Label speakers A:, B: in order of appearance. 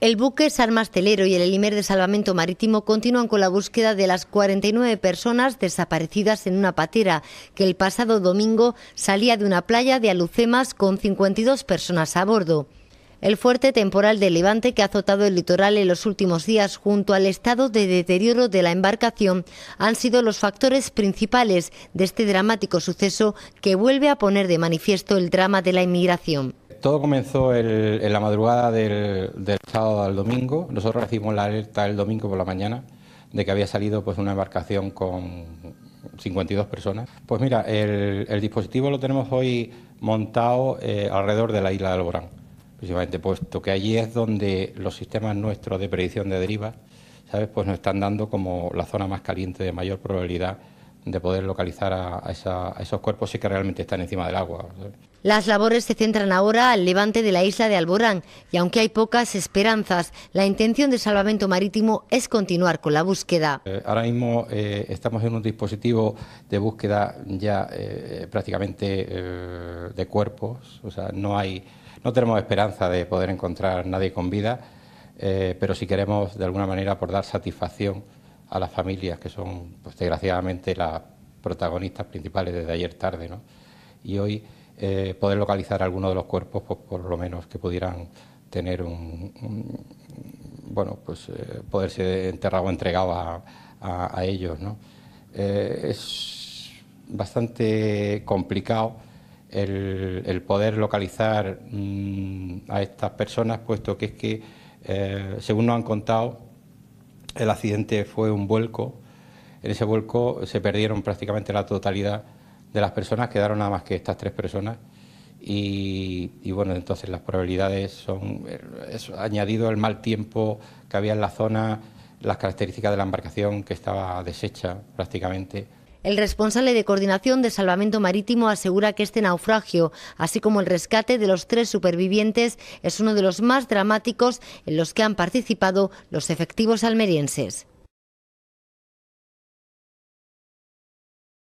A: El buque San y el Elimer de Salvamento Marítimo continúan con la búsqueda de las 49 personas desaparecidas en una patera que el pasado domingo salía de una playa de Alucemas con 52 personas a bordo. El fuerte temporal de levante que ha azotado el litoral en los últimos días junto al estado de deterioro de la embarcación han sido los factores principales de este dramático suceso que vuelve a poner de manifiesto el drama de la inmigración
B: todo comenzó en la madrugada del, sábado al domingo. Nosotros recibimos la alerta el domingo por la mañana de que había salido pues, una embarcación con 52 personas. Pues mira, el, dispositivo lo tenemos hoy montado eh, alrededor de la isla de Alborán, precisamente puesto que allí es donde los sistemas nuestros de predicción de deriva ¿sabes? Pues nos están dando como la zona más caliente de mayor probabilidad de poder localizar a, esos cuerpos sí que realmente están encima del agua.
A: Las labores se centran ahora al levante de la isla de Alborán y aunque hay pocas esperanzas, la intención de salvamento marítimo es continuar con la búsqueda.
B: Eh, ahora mismo eh, estamos en un dispositivo de búsqueda ya eh, prácticamente de cuerpos, o sea, no hay, no tenemos esperanza de poder encontrar nadie con vida, pero si queremos de alguna manera por dar satisfacción a las familias que son, pues, desgraciadamente, las protagonistas principales desde ayer tarde, ¿no? Y hoy eh, poder localizar algunos de los cuerpos, pues, por lo menos que pudieran tener un, bueno, pues eh, poder ser enterrado o entregado a, ellos, ¿no? Eh, es bastante complicado el, poder localizar mm, a estas personas, puesto que es que, según nos han contado, el accidente fue un vuelco. En ese vuelco se perdieron prácticamente la totalidad de las personas, quedaron nada más que estas tres personas. Y, bueno, entonces las probabilidades son, eh, es añadido el mal tiempo que había en la zona, las características de la embarcación que estaba deshecha prácticamente.
A: El responsable de coordinación de salvamento marítimo asegura que este naufragio, así como el rescate de los tres supervivientes, es uno de los más dramáticos en los que han participado los efectivos almerienses.